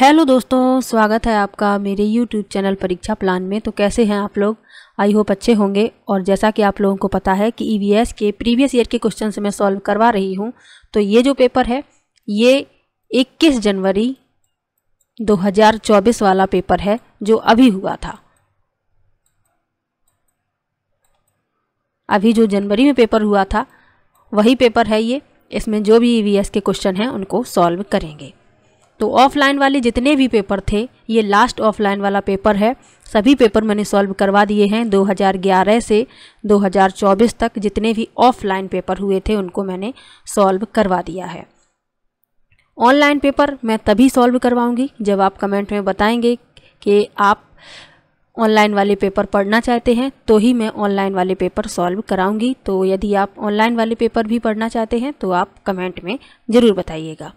hello दोस्तों स्वागत है आपका मेरे यूट्यूब चैनल परीक्षा प्लान में तो कैसे हैं आप लोग आई होप अच्छे होंगे और जैसा कि आप लोगों को पता है कि ई e के प्रीवियस ईयर के क्वेश्चन मैं सॉल्व करवा रही हूं तो ये जो पेपर है ये 21 जनवरी 2024 वाला पेपर है जो अभी हुआ था अभी जो जनवरी में पेपर हुआ था वही पेपर है ये इसमें जो भी ई e के क्वेश्चन हैं उनको सॉल्व करेंगे तो ऑफलाइन वाले जितने भी पेपर थे ये लास्ट ऑफलाइन वाला पेपर है सभी पेपर मैंने सॉल्व करवा दिए हैं 2011 से 2024 तक जितने भी ऑफलाइन पेपर हुए थे उनको मैंने सॉल्व करवा दिया है ऑनलाइन पेपर मैं तभी सॉल्व करवाऊंगी जब आप कमेंट में बताएंगे कि आप ऑनलाइन वाले पेपर पढ़ना चाहते हैं तो ही मैं ऑनलाइन वाले पेपर सॉल्व कराऊंगी तो यदि आप ऑनलाइन वाले पेपर भी पढ़ना चाहते हैं तो आप कमेंट में ज़रूर बताइएगा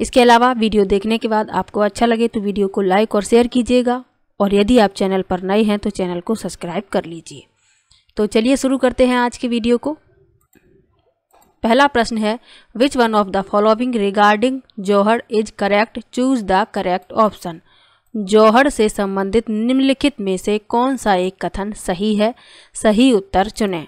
इसके अलावा वीडियो देखने के बाद आपको अच्छा लगे तो वीडियो को लाइक और शेयर कीजिएगा और यदि आप चैनल पर नए हैं तो चैनल को सब्सक्राइब कर लीजिए तो चलिए शुरू करते हैं आज की वीडियो को पहला प्रश्न है which one of the following regarding Jauhar is correct choose the correct option Jauhar से संबंधित निम्नलिखित में से कौन सा एक कथन सही है सही उत्तर चुनें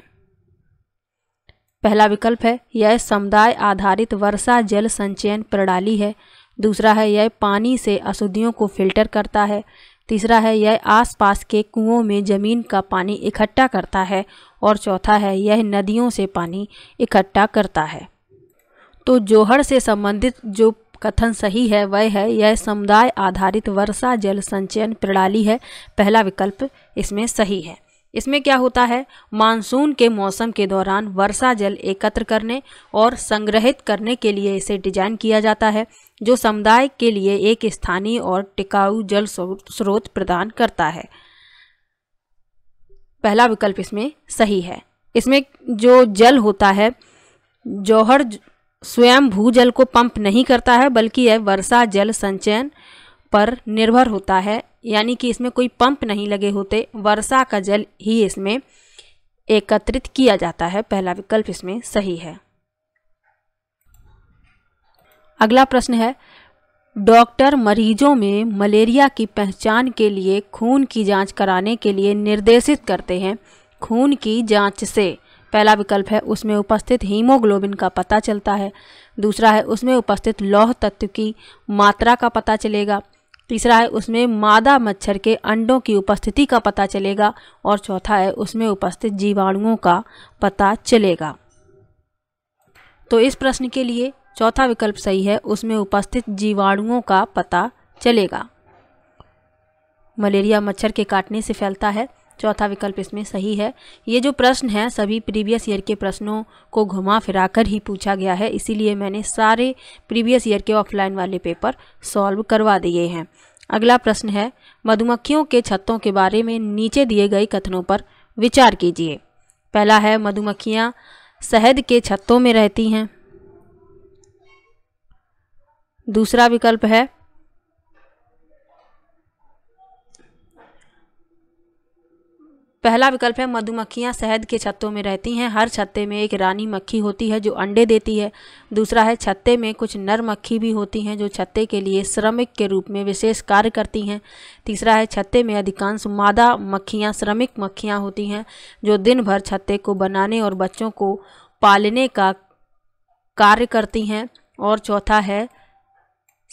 पहला विकल्प है यह समुदाय आधारित वर्षा जल संचयन प्रणाली है दूसरा है यह पानी से अशुद्धियों को फिल्टर करता है तीसरा है यह आसपास के कुओं में जमीन का पानी इकट्ठा करता है और चौथा है यह नदियों से पानी इकट्ठा करता है तो जोहर से संबंधित जो कथन सही है वह है यह समुदाय आधारित वर्षा जल संचयन प्रणाली है पहला विकल्प इसमें सही है इसमें क्या होता है मानसून के मौसम के दौरान वर्षा जल एकत्र करने और संग्रहित करने के लिए इसे डिजाइन किया जाता है जो समुदाय के लिए एक स्थानीय और टिकाऊ जल स्रोत प्रदान करता है पहला विकल्प इसमें सही है इसमें जो जल होता है जौहर स्वयं भूजल को पंप नहीं करता है बल्कि यह वर्षा जल संचयन पर निर्भर होता है यानी कि इसमें कोई पंप नहीं लगे होते वर्षा का जल ही इसमें एकत्रित किया जाता है पहला विकल्प इसमें सही है अगला प्रश्न है डॉक्टर मरीजों में मलेरिया की पहचान के लिए खून की जांच कराने के लिए निर्देशित करते हैं खून की जांच से पहला विकल्प है उसमें उपस्थित हीमोग्लोबिन का पता चलता है दूसरा है उसमें उपस्थित लौह तत्व की मात्रा का पता चलेगा तीसरा है उसमें मादा मच्छर के अंडों की उपस्थिति का पता चलेगा और चौथा है उसमें उपस्थित जीवाणुओं का पता चलेगा तो इस प्रश्न के लिए चौथा विकल्प सही है उसमें उपस्थित जीवाणुओं का पता चलेगा मलेरिया मच्छर के काटने से फैलता है चौथा विकल्प इसमें सही है ये जो प्रश्न है सभी प्रीवियस ईयर के प्रश्नों को घुमा फिरा कर ही पूछा गया है इसीलिए मैंने सारे प्रीवियस ईयर के ऑफलाइन वाले पेपर सॉल्व करवा दिए हैं अगला प्रश्न है मधुमक्खियों के छत्तों के बारे में नीचे दिए गए कथनों पर विचार कीजिए पहला है मधुमक्खियाँ शहद के छत्तों में रहती हैं दूसरा विकल्प है पहला विकल्प है मधुमक्खियाँ शहद के छत्तों में रहती हैं हर छत्ते में एक रानी मक्खी होती है जो अंडे देती है दूसरा है छत्ते में कुछ नर मक्खी भी होती हैं जो छत्ते के लिए श्रमिक के रूप में विशेष कार्य करती हैं तीसरा है छत्ते में अधिकांश मादा मक्खियाँ श्रमिक मक्खियाँ होती हैं जो दिन भर छत्ते को बनाने और बच्चों को पालने का कार्य करती हैं और चौथा है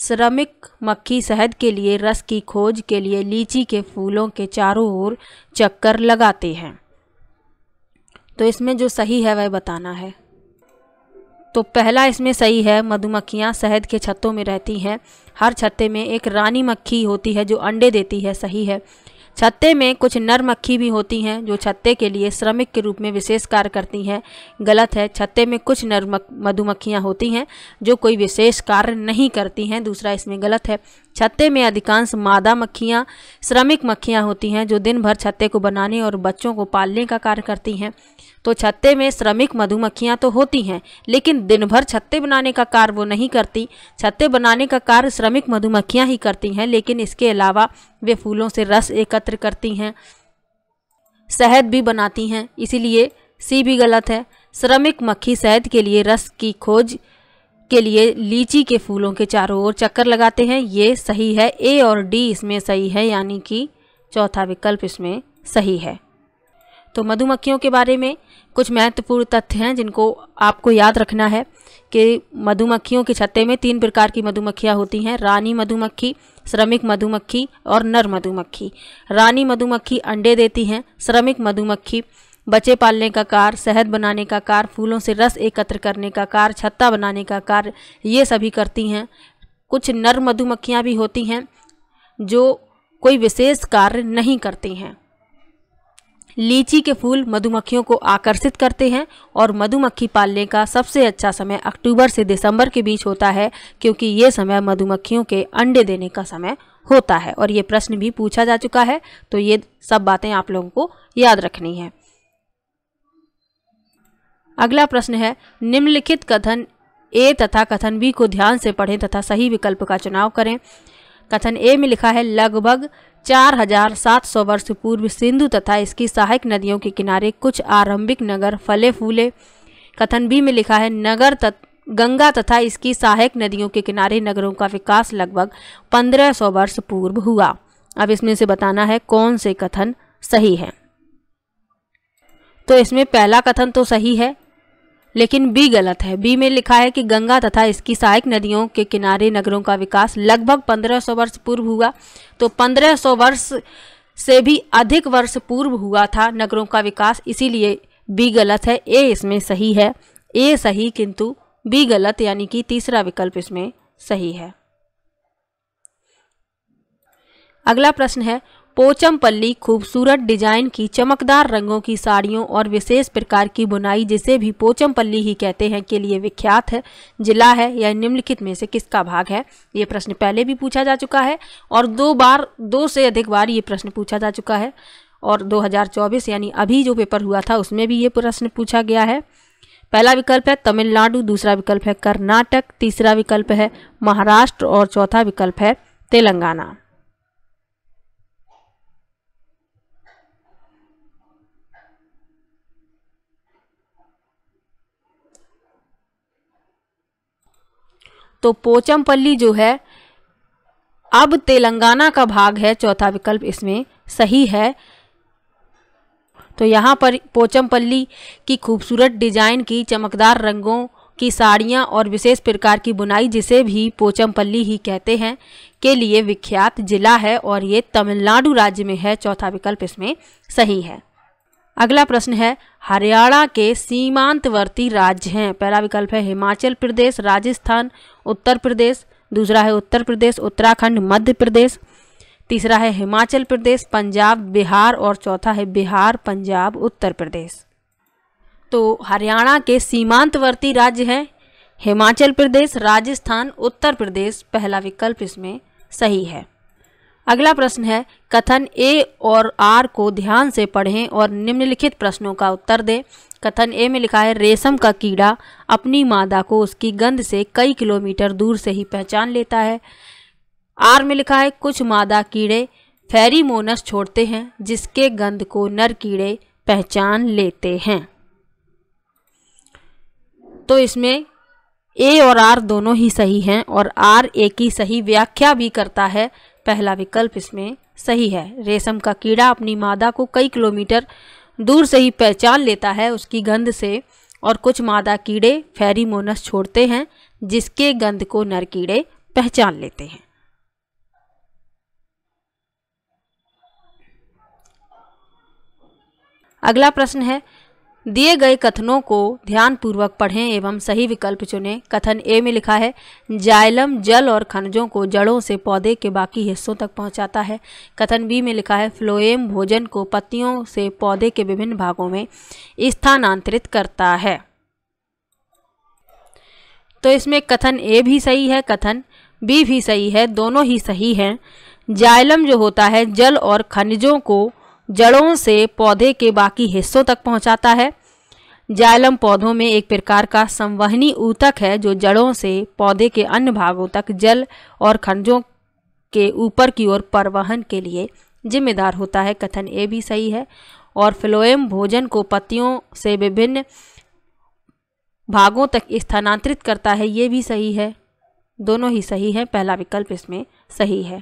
श्रमिक मक्खी शहद के लिए रस की खोज के लिए लीची के फूलों के चारों ओर चक्कर लगाते हैं तो इसमें जो सही है वह बताना है तो पहला इसमें सही है मधुमक्खियाँ शहद के छत्तों में रहती हैं हर छत्ते में एक रानी मक्खी होती है जो अंडे देती है सही है छत्ते में कुछ नर मक्खी भी होती हैं जो छत्ते के लिए श्रमिक के रूप में विशेष कार्य करती हैं गलत है छत्ते में कुछ नर मधुमक्खियाँ होती हैं जो कोई विशेष कार्य नहीं करती हैं दूसरा इसमें गलत है छत्ते में अधिकांश मादा मक्खियाँ श्रमिक मक्खियाँ होती हैं जो दिन भर छत्ते को बनाने और बच्चों को पालने का कार्य करती हैं तो छत्ते में श्रमिक मधुमक्खियाँ तो होती हैं लेकिन दिन भर छत्ते बनाने का कार्य वो नहीं करती छत्ते बनाने का कार्य श्रमिक मधुमक्खियाँ ही करती हैं लेकिन इसके अलावा वे फूलों से रस एकत्र करती हैं शहद भी बनाती हैं इसीलिए सी भी गलत है श्रमिक मक्खी शहद के लिए रस की खोज इसके लिए लीची के फूलों के चारों ओर चक्कर लगाते हैं ये सही है ए और डी इसमें सही है यानी कि चौथा विकल्प इसमें सही है तो मधुमक्खियों के बारे में कुछ महत्वपूर्ण तथ्य हैं जिनको आपको याद रखना है कि मधुमक्खियों के छत्ते में तीन प्रकार की मधुमक्खियाँ होती हैं रानी मधुमक्खी श्रमिक मधुमक्खी और नर मधुमक्खी रानी मधुमक्खी अंडे देती हैं श्रमिक मधुमक्खी बच्चे पालने का कार्य शहद बनाने का कार्य फूलों से रस एकत्र करने का कार्य छत्ता बनाने का कार्य ये सभी करती हैं कुछ नर मधुमक्खियाँ भी होती हैं जो कोई विशेष कार्य नहीं करती हैं लीची के फूल मधुमक्खियों को आकर्षित करते हैं और मधुमक्खी पालने का सबसे अच्छा समय अक्टूबर से दिसंबर के बीच होता है क्योंकि ये समय मधुमक्खियों के अंडे देने का समय होता है और ये प्रश्न भी पूछा जा चुका है तो ये सब बातें आप लोगों को याद रखनी है अगला प्रश्न है निम्नलिखित कथन ए तथा कथन बी को ध्यान से पढ़ें तथा सही विकल्प का चुनाव करें कथन ए में लिखा है लगभग 4,700 वर्ष पूर्व सिंधु तथा इसकी सहायक नदियों के किनारे कुछ आरंभिक नगर फले फूले कथन बी में लिखा है नगर तत् गंगा तथा इसकी सहायक नदियों के किनारे नगरों का विकास लगभग 1500 वर्ष पूर्व हुआ अब इसमें से बताना है कौन से कथन सही है तो इसमें पहला कथन तो सही है लेकिन बी गलत है बी में लिखा है कि गंगा तथा इसकी सहायक नदियों के किनारे नगरों का विकास लगभग 1500 वर्ष पूर्व हुआ तो 1500 वर्ष से भी अधिक वर्ष पूर्व हुआ था नगरों का विकास इसीलिए बी गलत है ए इसमें सही है ए सही किंतु बी गलत यानी कि तीसरा विकल्प इसमें सही है अगला प्रश्न है पोचमपल्ली खूबसूरत डिजाइन की चमकदार रंगों की साड़ियों और विशेष प्रकार की बुनाई जिसे भी पोचमपल्ली ही कहते हैं के लिए विख्यात है जिला है या निम्नलिखित में से किसका भाग है ये प्रश्न पहले भी पूछा जा चुका है और दो बार दो से अधिक बार ये प्रश्न पूछा जा चुका है और 2024 यानी अभी जो पेपर हुआ था उसमें भी ये प्रश्न पूछा गया है पहला विकल्प है तमिलनाडु दूसरा विकल्प है कर्नाटक तीसरा विकल्प है महाराष्ट्र और चौथा विकल्प है तेलंगाना तो पोचमपल्ली जो है अब तेलंगाना का भाग है चौथा विकल्प इसमें सही है तो यहाँ पर पोचमपल्ली की खूबसूरत डिजाइन की चमकदार रंगों की साड़ियाँ और विशेष प्रकार की बुनाई जिसे भी पोचमपल्ली ही कहते हैं के लिए विख्यात जिला है और ये तमिलनाडु राज्य में है चौथा विकल्प इसमें सही है अगला प्रश्न है हरियाणा के सीमांतवर्ती राज्य हैं पहला विकल्प है हिमाचल प्रदेश राजस्थान उत्तर प्रदेश दूसरा है उत्तर प्रदेश उत्तराखंड मध्य प्रदेश तीसरा है हिमाचल प्रदेश पंजाब बिहार और चौथा है बिहार पंजाब उत्तर प्रदेश तो हरियाणा के सीमांतवर्ती राज्य हैं हिमाचल प्रदेश राजस्थान उत्तर प्रदेश पहला विकल्प इसमें सही है अगला प्रश्न है कथन ए और आर को ध्यान से पढ़ें और निम्नलिखित प्रश्नों का उत्तर दें कथन ए में लिखा है रेशम का कीड़ा अपनी मादा को उसकी गंध से कई किलोमीटर दूर से ही पहचान लेता है आर में लिखा है कुछ मादा कीड़े फेरीमोनस छोड़ते हैं जिसके गंध को नर कीड़े पहचान लेते हैं तो इसमें ए और आर दोनों ही सही हैं और आर ए की सही व्याख्या भी करता है पहला विकल्प इसमें सही है रेशम का कीड़ा अपनी मादा को कई किलोमीटर दूर से ही पहचान लेता है उसकी गंध से और कुछ मादा कीड़े फेरीमोनस छोड़ते हैं जिसके गंध को नर कीड़े पहचान लेते हैं अगला प्रश्न है दिए गए कथनों को ध्यानपूर्वक पढ़ें एवं सही विकल्प चुनें कथन ए में लिखा है जाइलम जल और खनिजों को जड़ों से पौधे के बाकी हिस्सों तक पहुंचाता है कथन बी में लिखा है फ्लोएम भोजन को पत्तियों से पौधे के विभिन्न भागों में स्थानांतरित करता है तो इसमें कथन ए भी सही है कथन बी भी सही है दोनों ही सही हैं जाइलम जो होता है जल और खनिजों को जड़ों से पौधे के बाकी हिस्सों तक पहुंचाता है जालम पौधों में एक प्रकार का संवहनी ऊतक है जो जड़ों से पौधे के अन्य भागों तक जल और खनजों के ऊपर की ओर परिवहन के लिए जिम्मेदार होता है कथन ए भी सही है और फ्लोएम भोजन को पत्तियों से विभिन्न भागों तक स्थानांतरित करता है ये भी सही है दोनों ही सही है पहला विकल्प इसमें सही है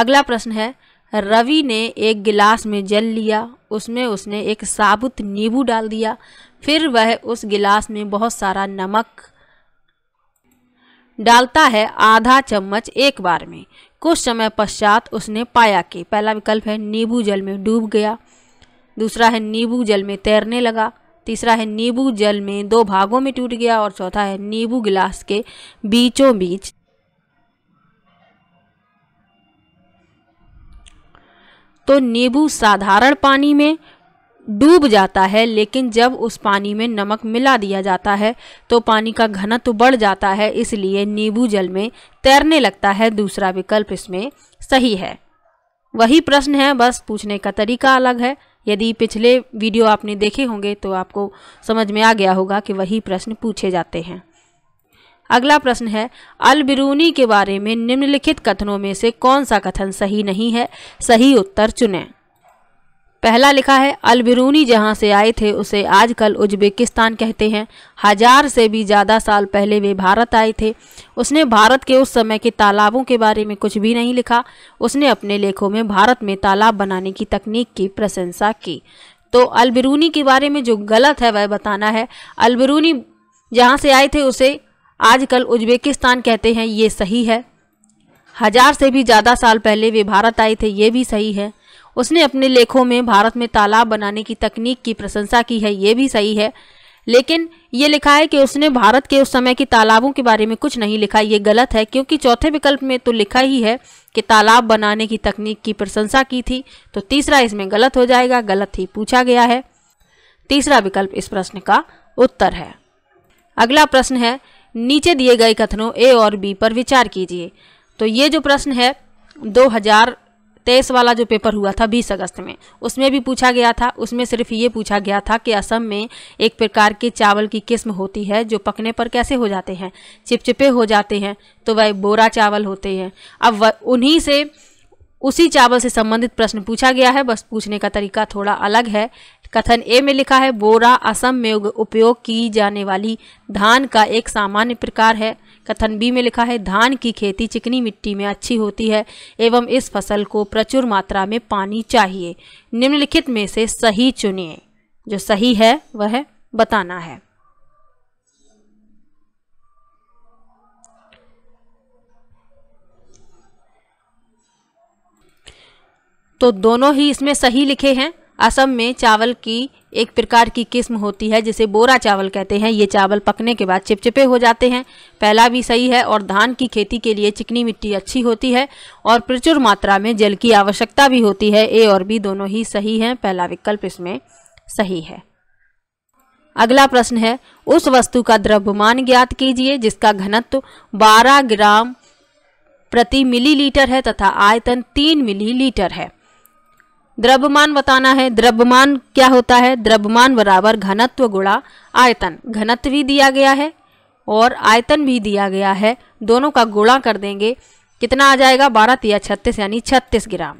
अगला प्रश्न है रवि ने एक गिलास में जल लिया उसमें उसने एक साबुत नींबू डाल दिया फिर वह उस गिलास में बहुत सारा नमक डालता है आधा चम्मच एक बार में कुछ समय पश्चात उसने पाया कि पहला विकल्प है नींबू जल में डूब गया दूसरा है नींबू जल में तैरने लगा तीसरा है नींबू जल में दो भागों में टूट गया और चौथा है नींबू गिलास के बीचों बीच तो नींबू साधारण पानी में डूब जाता है लेकिन जब उस पानी में नमक मिला दिया जाता है तो पानी का घनत्व बढ़ जाता है इसलिए नींबू जल में तैरने लगता है दूसरा विकल्प इसमें सही है वही प्रश्न है बस पूछने का तरीका अलग है यदि पिछले वीडियो आपने देखे होंगे तो आपको समझ में आ गया होगा कि वही प्रश्न पूछे जाते हैं अगला प्रश्न है अल बिरूनी के बारे में निम्नलिखित कथनों में से कौन सा कथन सही नहीं है सही उत्तर चुनें पहला लिखा है अल बिरूनी जहाँ से आए थे उसे आजकल उज्बेकिस्तान कहते हैं हजार से भी ज़्यादा साल पहले वे भारत आए थे उसने भारत के उस समय के तालाबों के बारे में कुछ भी नहीं लिखा उसने अपने लेखों में भारत में तालाब बनाने की तकनीक की प्रशंसा की तो अल बिरूनी के बारे में जो गलत है वह बताना है अल बिरूनी जहाँ से आए थे उसे आजकल उज्बेकिस्तान कहते हैं ये सही है हजार से भी ज़्यादा साल पहले वे भारत आए थे ये भी सही है उसने अपने लेखों में भारत में तालाब बनाने की तकनीक की प्रशंसा की है ये भी सही है लेकिन ये लिखा है कि उसने भारत के उस समय के तालाबों के बारे में कुछ नहीं लिखा ये गलत है क्योंकि चौथे विकल्प में तो लिखा ही है कि तालाब बनाने की तकनीक की प्रशंसा की थी तो तीसरा इसमें गलत हो जाएगा गलत ही पूछा गया है तीसरा विकल्प इस प्रश्न का उत्तर है अगला प्रश्न है नीचे दिए गए कथनों ए और बी पर विचार कीजिए तो ये जो प्रश्न है 2023 वाला जो पेपर हुआ था 20 अगस्त में उसमें भी पूछा गया था उसमें सिर्फ ये पूछा गया था कि असम में एक प्रकार के चावल की किस्म होती है जो पकने पर कैसे हो जाते हैं चिपचिपे हो जाते हैं तो वह बोरा चावल होते हैं अब उन्हीं से उसी चावल से संबंधित प्रश्न पूछा गया है बस पूछने का तरीका थोड़ा अलग है कथन ए में लिखा है बोरा असम में उपयोग की जाने वाली धान का एक सामान्य प्रकार है कथन बी में लिखा है धान की खेती चिकनी मिट्टी में अच्छी होती है एवं इस फसल को प्रचुर मात्रा में पानी चाहिए निम्नलिखित में से सही चुनिए जो सही है वह बताना है तो दोनों ही इसमें सही लिखे हैं असम में चावल की एक प्रकार की किस्म होती है जिसे बोरा चावल कहते हैं ये चावल पकने के बाद चिपचिपे हो जाते हैं पहला भी सही है और धान की खेती के लिए चिकनी मिट्टी अच्छी होती है और प्रचुर मात्रा में जल की आवश्यकता भी होती है ए और बी दोनों ही सही हैं पहला विकल्प इसमें सही है अगला प्रश्न है उस वस्तु का द्रव्यमान ज्ञात कीजिए जिसका घनत्व बारह ग्राम प्रति मिलीलीटर है तथा आयतन तीन मिलीलीटर है द्रव्यमान बताना है द्रव्यमान क्या होता है द्रव्यमान बराबर घनत्व गुणा आयतन घनत्व भी दिया गया है और आयतन भी दिया गया है दोनों का गुणा कर देंगे कितना आ जाएगा बारह तिया छत्तीस यानी छत्तीस ग्राम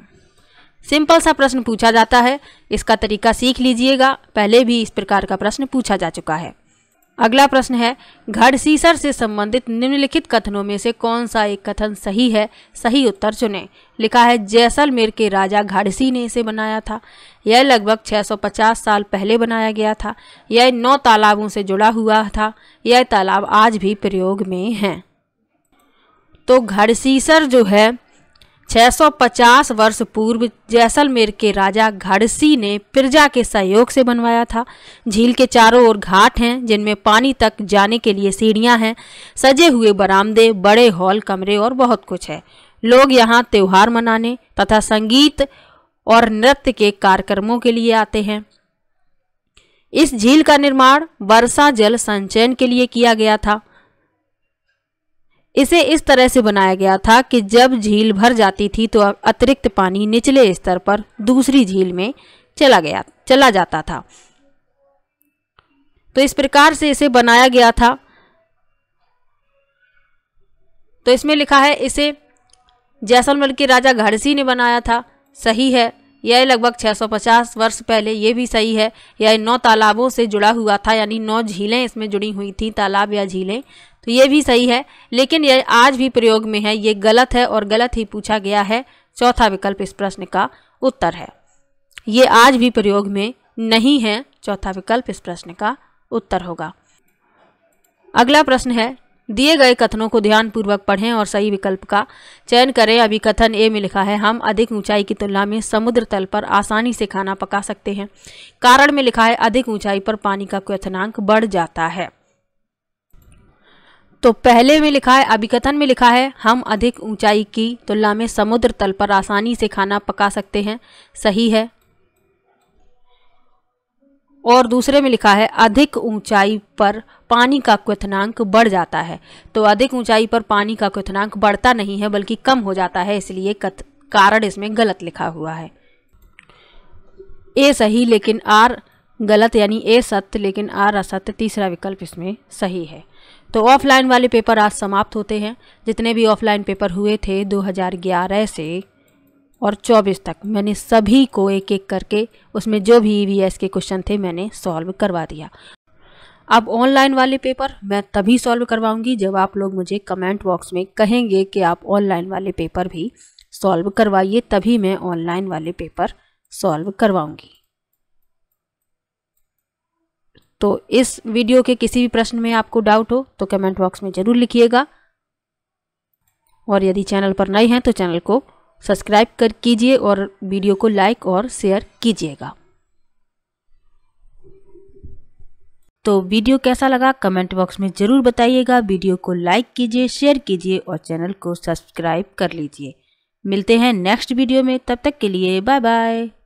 सिंपल सा प्रश्न पूछा जाता है इसका तरीका सीख लीजिएगा पहले भी इस प्रकार का प्रश्न पूछा जा चुका है अगला प्रश्न है घड़सीसर से संबंधित निम्नलिखित कथनों में से कौन सा एक कथन सही है सही उत्तर चुने लिखा है जैसलमेर के राजा घाड़सी ने इसे बनाया था यह लगभग 650 साल पहले बनाया गया था यह नौ तालाबों से जुड़ा हुआ था यह तालाब आज भी प्रयोग में है तो घड़सीसर जो है 650 वर्ष पूर्व जैसलमेर के राजा घड़सी ने प्रजा के सहयोग से बनवाया था झील के चारों ओर घाट हैं जिनमें पानी तक जाने के लिए सीढ़ियां हैं सजे हुए बरामदे बड़े हॉल कमरे और बहुत कुछ है लोग यहाँ त्यौहार मनाने तथा संगीत और नृत्य के कार्यक्रमों के लिए आते हैं इस झील का निर्माण वर्षा जल संचयन के लिए किया गया था इसे इस तरह से बनाया गया था कि जब झील भर जाती थी तो अतिरिक्त पानी निचले स्तर पर दूसरी झील में चला गया चला जाता था तो इस प्रकार से इसे बनाया गया था तो इसमें लिखा है इसे जैसलमल के राजा घड़सी ने बनाया था सही है यह लगभग 650 वर्ष पहले यह भी सही है यह नौ तालाबों से जुड़ा हुआ था यानी नौ झीलें इसमें जुड़ी हुई थी तालाब या झीलें तो ये भी सही है लेकिन यह आज भी प्रयोग में है ये गलत है और गलत ही पूछा गया है चौथा विकल्प इस प्रश्न का उत्तर है ये आज भी प्रयोग में नहीं है चौथा विकल्प इस प्रश्न का उत्तर होगा अगला प्रश्न है दिए गए कथनों को ध्यानपूर्वक पढ़ें और सही विकल्प का चयन करें अभी कथन ए में लिखा है हम अधिक ऊंचाई की तुलना में समुद्र तल पर आसानी से खाना पका सकते हैं कारण में लिखा है अधिक ऊंचाई पर पानी का क्वथनांक बढ़ जाता है तो पहले में लिखा है अभिकथन में लिखा है हम अधिक ऊंचाई की तुलना में समुद्र तल पर आसानी से खाना पका सकते हैं सही है और दूसरे में लिखा है अधिक ऊंचाई पर पानी का क्वथनांक बढ़ जाता है तो अधिक ऊंचाई पर पानी का क्वथनांक बढ़ता नहीं है बल्कि कम हो जाता है इसलिए कथ, कारण इसमें गलत लिखा हुआ है ए सही लेकिन आर गलत यानी ए सत्य लेकिन आर असत्य तीसरा विकल्प इसमें सही है तो ऑफलाइन वाले पेपर आज समाप्त होते हैं जितने भी ऑफलाइन पेपर हुए थे 2011 से और 24 तक मैंने सभी को एक एक करके उसमें जो भी ई e के क्वेश्चन थे मैंने सॉल्व करवा दिया अब ऑनलाइन वाले पेपर मैं तभी सॉल्व करवाऊंगी जब आप लोग मुझे कमेंट बॉक्स में कहेंगे कि आप ऑनलाइन वाले पेपर भी सॉल्व करवाइए तभी मैं ऑनलाइन वाले पेपर सॉल्व करवाऊंगी तो इस वीडियो के किसी भी प्रश्न में आपको डाउट हो तो कमेंट बॉक्स में ज़रूर लिखिएगा और यदि चैनल पर नए हैं तो चैनल को सब्सक्राइब कर कीजिए और वीडियो को लाइक और शेयर कीजिएगा तो वीडियो कैसा लगा कमेंट बॉक्स में ज़रूर बताइएगा वीडियो को लाइक कीजिए शेयर कीजिए और चैनल को सब्सक्राइब कर लीजिए मिलते हैं नेक्स्ट वीडियो में तब तक के लिए बाय बाय